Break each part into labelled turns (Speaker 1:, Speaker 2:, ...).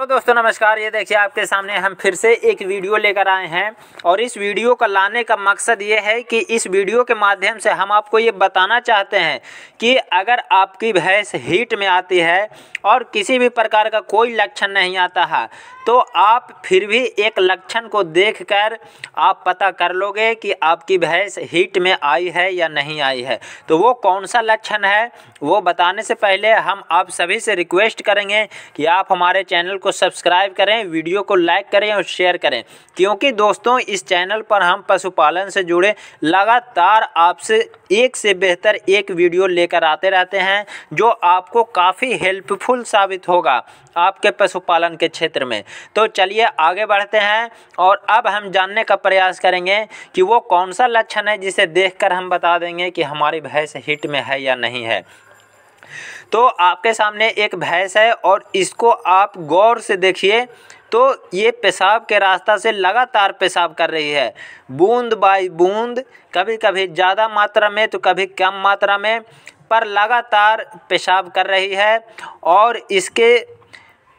Speaker 1: hello दोस्तों नमस्कार ये देखिए आपके सामने हम फिर से एक वीडियो लेकर आए हैं और इस वीडियो का लाने का मकसद ये है कि इस वीडियो के माध्यम से हम आपको ये बताना चाहते हैं कि अगर आपकी भैंस हीट में आती है और किसी भी प्रकार का कोई लक्षण नहीं आता है तो आप फिर भी एक लक्षण को देखकर आप पता कर लोगे कि आपकी भैंस हीट में आई है या नहीं आई है तो वो कौन सा लक्षण है वो बताने से पहले हम आप सभी से रिक्वेस्ट करेंगे कि आप हमारे चैनल को को सब्सक्राइब करें वीडियो को लाइक करें और शेयर करें क्योंकि दोस्तों इस चैनल पर हम पशुपालन से जुड़े लगातार आपसे एक से बेहतर एक वीडियो लेकर आते रहते हैं जो आपको काफ़ी हेल्पफुल साबित होगा आपके पशुपालन के क्षेत्र में तो चलिए आगे बढ़ते हैं और अब हम जानने का प्रयास करेंगे कि वो कौन सा लक्षण है जिसे देखकर हम बता देंगे कि हमारी भैंस हिट में है या नहीं है तो आपके सामने एक भैंस है और इसको आप गौर से देखिए तो ये पेशाब के रास्ता से लगातार पेशाब कर रही है बूंद बाई बूंद कभी कभी ज़्यादा मात्रा में तो कभी कम मात्रा में पर लगातार पेशाब कर रही है और इसके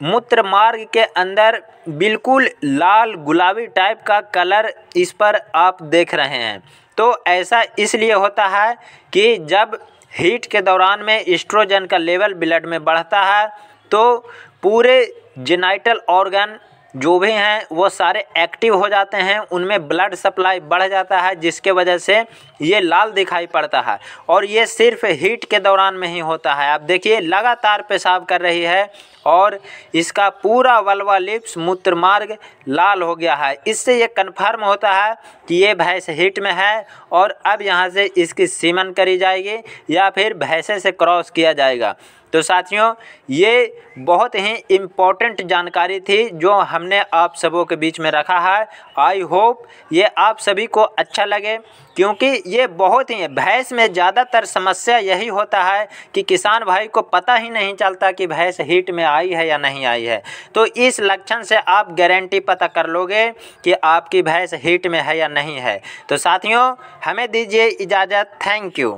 Speaker 1: मूत्र मार्ग के अंदर बिल्कुल लाल गुलाबी टाइप का कलर इस पर आप देख रहे हैं तो ऐसा इसलिए होता है कि जब हीट के दौरान में इस्ट्रोजन का लेवल ब्लड में बढ़ता है तो पूरे जेनाइटल ऑर्गन जो भी हैं वो सारे एक्टिव हो जाते हैं उनमें ब्लड सप्लाई बढ़ जाता है जिसके वजह से ये लाल दिखाई पड़ता है और ये सिर्फ हीट के दौरान में ही होता है आप देखिए लगातार पेशाब कर रही है और इसका पूरा वलवा लिप्स मूत्र मार्ग लाल हो गया है इससे ये कन्फर्म होता है कि ये भैंस हीट में है और अब यहाँ से इसकी सीमन करी जाएगी या फिर भैंसे से क्रॉस किया जाएगा तो साथियों ये बहुत ही इम्पोर्टेंट जानकारी थी जो हमने आप सबों के बीच में रखा है आई होप ये आप सभी को अच्छा लगे क्योंकि ये बहुत ही भैंस में ज़्यादातर समस्या यही होता है कि किसान भाई को पता ही नहीं चलता कि भैंस हीट में आई है या नहीं आई है तो इस लक्षण से आप गारंटी पता कर लोगे कि आपकी भैंस हीट में है या नहीं है तो साथियों हमें दीजिए इजाज़त थैंक यू